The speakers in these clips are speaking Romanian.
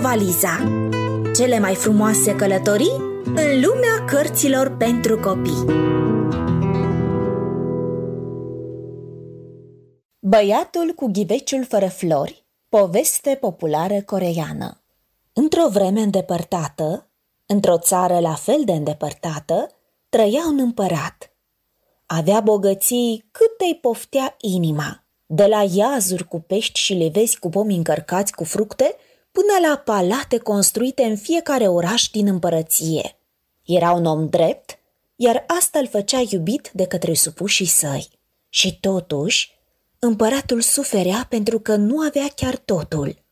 valiza. Cele mai frumoase călătorii în lumea cărților pentru copii. Băiatul cu ghiveciul fără flori, poveste populară coreeană. Într-o vreme îndepărtată, într-o țară la fel de îndepărtată, trăia un împărat. Avea bogății cât îi poftea inima, de la iazuri cu pești și levezi cu pomi încărcați cu fructe – până la palate construite în fiecare oraș din împărăție. Era un om drept, iar asta îl făcea iubit de către supușii săi. Și totuși, împăratul suferea pentru că nu avea chiar totul.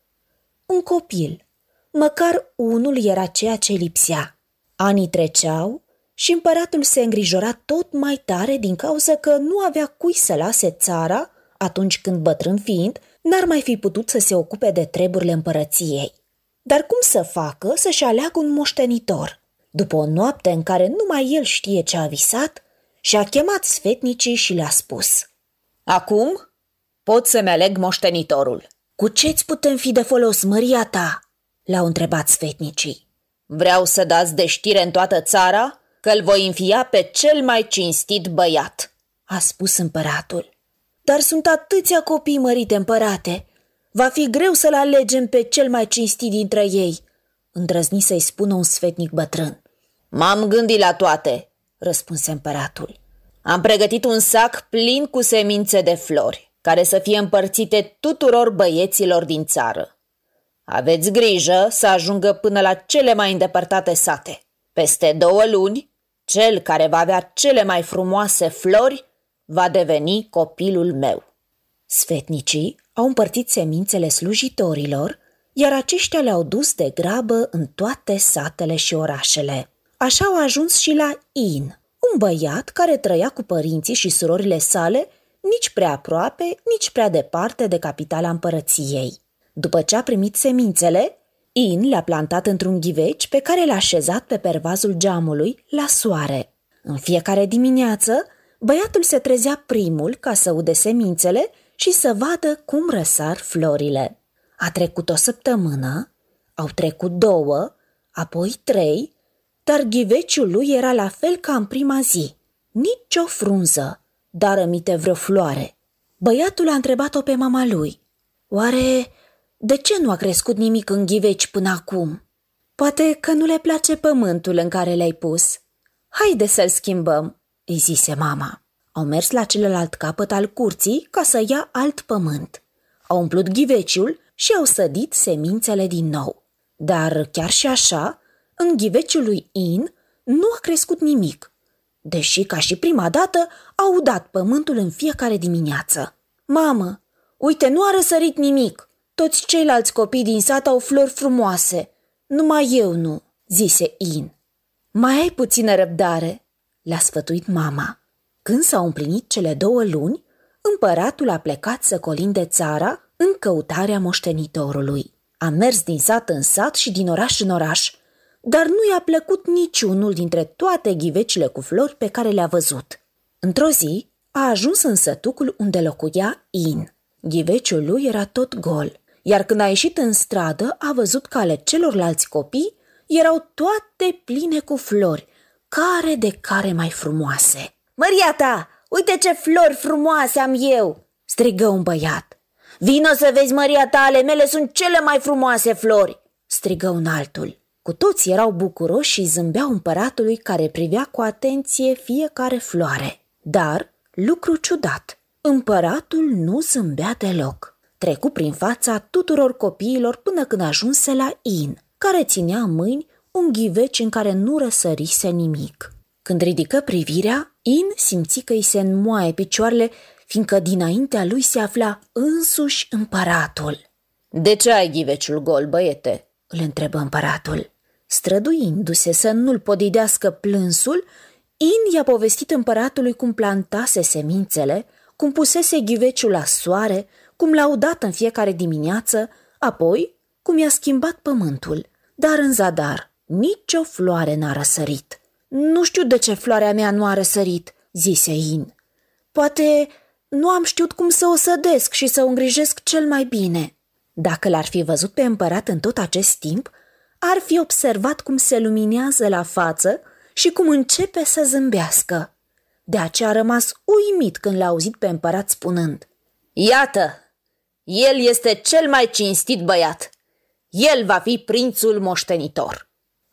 Un copil, măcar unul era ceea ce lipsea. Anii treceau și împăratul se îngrijora tot mai tare din cauza că nu avea cui să lase țara atunci când bătrân fiind n-ar mai fi putut să se ocupe de treburile împărăției. Dar cum să facă să-și aleagă un moștenitor? După o noapte în care numai el știe ce a visat, și-a chemat sfetnicii și le-a spus Acum pot să-mi aleg moștenitorul. Cu ce-ți putem fi de folos, măria ta?" l-au întrebat sfetnicii. Vreau să dați de știre în toată țara că îl voi înfia pe cel mai cinstit băiat," a spus împăratul dar sunt atâția copii mărite împărate. Va fi greu să-l alegem pe cel mai cinstit dintre ei, îndrăzni să-i spună un sfetnic bătrân. M-am gândit la toate, răspunse împăratul. Am pregătit un sac plin cu semințe de flori, care să fie împărțite tuturor băieților din țară. Aveți grijă să ajungă până la cele mai îndepărtate sate. Peste două luni, cel care va avea cele mai frumoase flori va deveni copilul meu. Sfetnicii au împărțit semințele slujitorilor, iar aceștia le-au dus de grabă în toate satele și orașele. Așa au ajuns și la In, un băiat care trăia cu părinții și surorile sale nici prea aproape, nici prea departe de capitala împărăției. După ce a primit semințele, In le-a plantat într-un ghiveci pe care l-a așezat pe pervazul geamului la soare. În fiecare dimineață, băiatul se trezea primul ca să ude semințele și să vadă cum răsar florile. A trecut o săptămână, au trecut două, apoi trei, dar ghiveciul lui era la fel ca în prima zi. Nici o frunză, dar rămite vreo floare. Băiatul a întrebat-o pe mama lui. Oare de ce nu a crescut nimic în ghiveci până acum? Poate că nu le place pământul în care le-ai pus. Haide să-l schimbăm îi zise mama. Au mers la celălalt capăt al curții ca să ia alt pământ. Au umplut ghiveciul și au sădit semințele din nou. Dar chiar și așa, în ghiveciul lui In nu a crescut nimic, deși ca și prima dată au udat pământul în fiecare dimineață. Mamă, uite, nu a răsărit nimic! Toți ceilalți copii din sat au flori frumoase. Numai eu nu, zise In. Mai ai puțină răbdare, le-a sfătuit mama. Când s-au împlinit cele două luni, împăratul a plecat să colinde țara în căutarea moștenitorului. A mers din sat în sat și din oraș în oraș, dar nu i-a plăcut niciunul dintre toate ghivecile cu flori pe care le-a văzut. Într-o zi, a ajuns în sătucul unde locuia In. Ghiveciul lui era tot gol, iar când a ieșit în stradă, a văzut că ale celorlalți copii erau toate pline cu flori care de care mai frumoase. Măria ta, uite ce flori frumoase am eu!" strigă un băiat. Vino să vezi, măria ta, ale mele sunt cele mai frumoase flori!" strigă un altul. Cu toți erau bucuroși și zâmbeau împăratului care privea cu atenție fiecare floare. Dar, lucru ciudat, împăratul nu zâmbea deloc. Trecu prin fața tuturor copiilor până când ajunse la In, care ținea în mâini un ghiveci în care nu răsărise nimic. Când ridică privirea, In simți că îi se înmoaie picioarele, fiindcă dinaintea lui se afla însuși împăratul. De ce ai ghiveciul gol, băiete?" îl întrebă împăratul. Străduindu-se să nu-l podidească plânsul, In i-a povestit împăratului cum plantase semințele, cum pusese ghiveciul la soare, cum l-a udat în fiecare dimineață, apoi cum i-a schimbat pământul, dar în zadar, nici o floare n-a răsărit. Nu știu de ce floarea mea nu a răsărit, zise In. Poate nu am știut cum să o sădesc și să o îngrijesc cel mai bine. Dacă l-ar fi văzut pe împărat în tot acest timp, ar fi observat cum se luminează la față și cum începe să zâmbească. De aceea a rămas uimit când l-a auzit pe împărat spunând Iată, el este cel mai cinstit băiat. El va fi prințul moștenitor.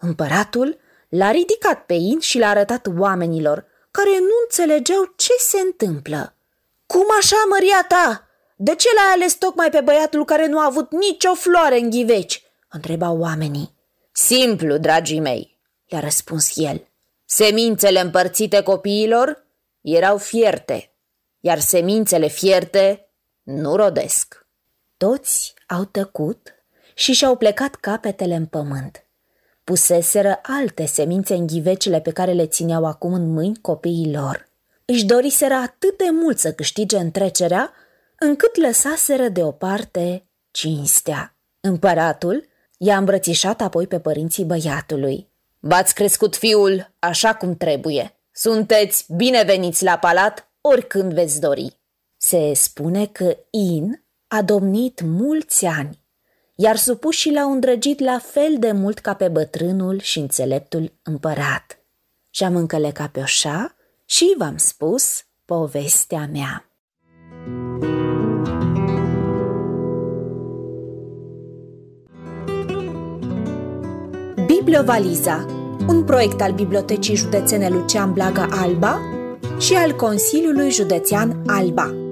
Împăratul l-a ridicat pe In și l-a arătat oamenilor, care nu înțelegeau ce se întâmplă. Cum așa, măria ta? De ce l-ai ales tocmai pe băiatul care nu a avut nicio floare în ghiveci? întrebau oamenii. Simplu, dragii mei, le-a răspuns el. Semințele împărțite copiilor erau fierte, iar semințele fierte nu rodesc. Toți au tăcut și și-au plecat capetele în pământ puseseră alte semințe în ghivecile pe care le țineau acum în mâini copiii lor. Își doriseră atât de mult să câștige întrecerea, încât lăsaseră deoparte cinstea. Împăratul i-a îmbrățișat apoi pe părinții băiatului. V-ați crescut fiul așa cum trebuie. Sunteți bineveniți la palat oricând veți dori. Se spune că In a domnit mulți ani iar supușii l-au îndrăgit la fel de mult ca pe bătrânul și înțeleptul împărat. Și-am încălecat pe oșa și v-am spus povestea mea. Bibliovaliza, un proiect al Bibliotecii Județene Lucean Blaga Alba și al Consiliului Județean Alba.